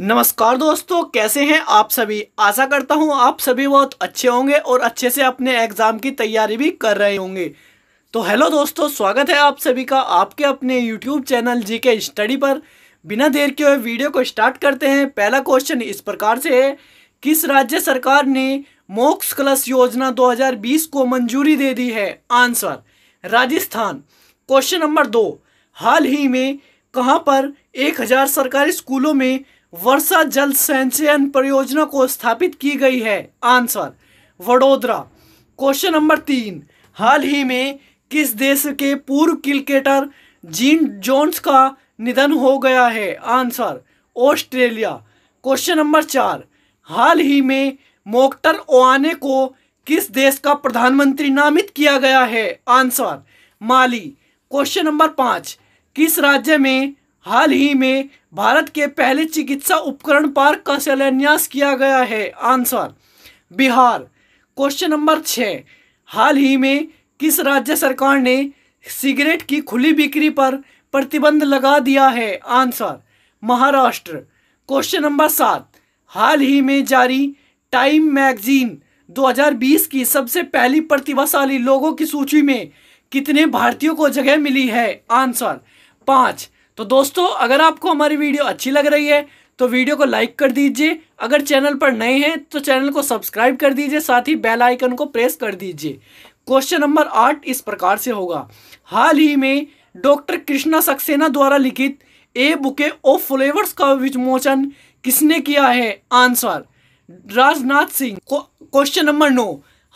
नमस्कार दोस्तों कैसे हैं आप सभी आशा करता हूं आप सभी बहुत अच्छे होंगे और अच्छे से अपने एग्ज़ाम की तैयारी भी कर रहे होंगे तो हेलो दोस्तों स्वागत है आप सभी का आपके अपने यूट्यूब चैनल जी के स्टडी पर बिना देर के हुए वीडियो को स्टार्ट करते हैं पहला क्वेश्चन इस प्रकार से है किस राज्य सरकार ने मोक्स क्लस योजना दो को मंजूरी दे दी है आंसर राजस्थान क्वेश्चन नंबर दो हाल ही में कहाँ पर एक सरकारी स्कूलों में वर्षा जल संचयन परियोजना को स्थापित की गई है आंसर वडोदरा क्वेश्चन नंबर तीन हाल ही में किस देश के पूर्व क्रिकेटर जीन जोन्स का निधन हो गया है आंसर ऑस्ट्रेलिया क्वेश्चन नंबर चार हाल ही में मोक्टर ओआने को किस देश का प्रधानमंत्री नामित किया गया है आंसर माली क्वेश्चन नंबर पाँच किस राज्य में हाल ही में भारत के पहले चिकित्सा उपकरण पार्क का शिलान्यास किया गया है आंसर बिहार क्वेश्चन नंबर छः हाल ही में किस राज्य सरकार ने सिगरेट की खुली बिक्री पर प्रतिबंध लगा दिया है आंसर महाराष्ट्र क्वेश्चन नंबर सात हाल ही में जारी टाइम मैगजीन 2020 की सबसे पहली प्रतिभाशाली लोगों की सूची में कितने भारतीयों को जगह मिली है आंसर पाँच तो दोस्तों अगर आपको हमारी वीडियो अच्छी लग रही है तो वीडियो को लाइक कर दीजिए अगर चैनल पर नए हैं तो चैनल को सब्सक्राइब कर दीजिए साथ ही बेल आइकन को प्रेस कर दीजिए क्वेश्चन नंबर आठ इस प्रकार से होगा हाल ही में डॉक्टर कृष्णा सक्सेना द्वारा लिखित ए बुके ऑफ फ्लेवर्स का विमोचन किसने किया है answer Rajnath Singh question number नौ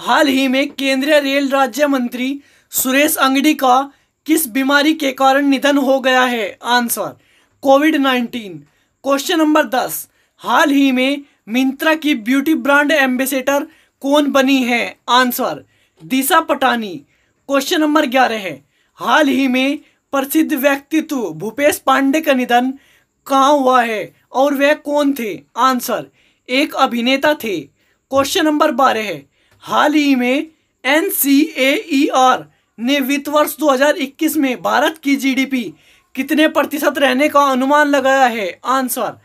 हाल ही में केंद्रीय रेल राज्य मंत्री सुरेश अंगड़ी का किस बीमारी के कारण निधन हो गया है answer COVID nineteen question number दस हाल ही में मिंत्रा की ब्यूटी ब्रांड एम्बेसडर कौन बनी है answer Disha Patani question number ग्यारह है हाल ही में प्रसिद्ध व्यक्तित्व भूपेश पांडे का निधन कहाँ हुआ है और वह कौन थे आंसर एक अभिनेता थे क्वेश्चन नंबर बारह है हाल ही में एन सी ए ई आर ने वित्त वर्ष 2021 में भारत की जीडीपी कितने प्रतिशत रहने का अनुमान लगाया है आंसर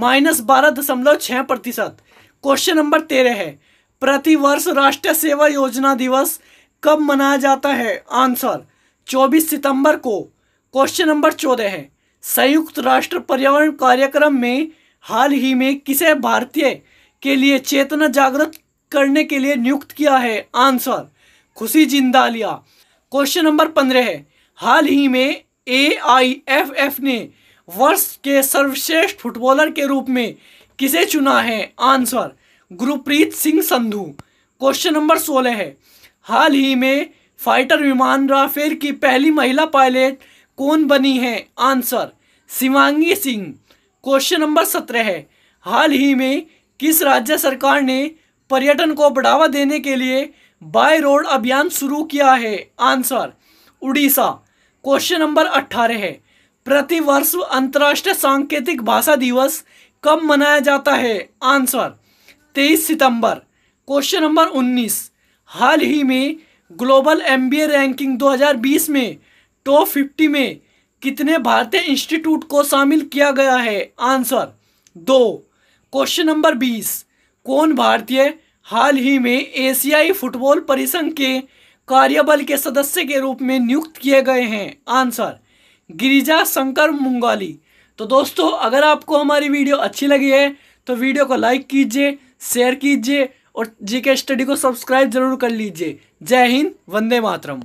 माइनस बारह दशमलव छः प्रतिशत क्वेश्चन नंबर तेरह है प्रतिवर्ष राष्ट्रीय सेवा योजना दिवस कब मनाया जाता है आंसर 24 सितंबर को क्वेश्चन नंबर चौदह है संयुक्त राष्ट्र पर्यावरण कार्यक्रम में हाल ही में किसे भारतीय के लिए चेतना जागृत करने के लिए नियुक्त किया है आंसर खुशी जिंदालिया क्वेश्चन नंबर पंद्रह है हाल ही में ए आई एफ एफ ने वर्ष के सर्वश्रेष्ठ फुटबॉलर के रूप में किसे चुना है answer Gurpreet Singh Sandhu question number सोलह है हाल ही में फाइटर विमान राफेल की पहली महिला पायलट कौन बनी है answer Shivangi Singh question number सत्रह है हाल ही में किस राज्य सरकार ने पर्यटन को बढ़ावा देने के लिए बाय रोड अभियान शुरू किया है आंसर उड़ीसा क्वेश्चन नंबर अट्ठारह है प्रतिवर्ष अंतर्राष्ट्रीय सांकेतिक भाषा दिवस कब मनाया जाता है आंसर तेईस सितंबर क्वेश्चन नंबर उन्नीस हाल ही में ग्लोबल एम रैंकिंग 2020 में टॉप 50 में कितने भारतीय इंस्टीट्यूट को शामिल किया गया है आंसर दो क्वेश्चन नंबर बीस कौन भारतीय हाल ही में एशियाई फुटबॉल परिसंघ के कार्यबल के सदस्य के रूप में नियुक्त किए गए हैं आंसर गिरिजा शंकर मुंगाली तो दोस्तों अगर आपको हमारी वीडियो अच्छी लगी है तो वीडियो को लाइक कीजिए शेयर कीजिए और जीके स्टडी को सब्सक्राइब जरूर कर लीजिए जय हिंद वंदे मातरम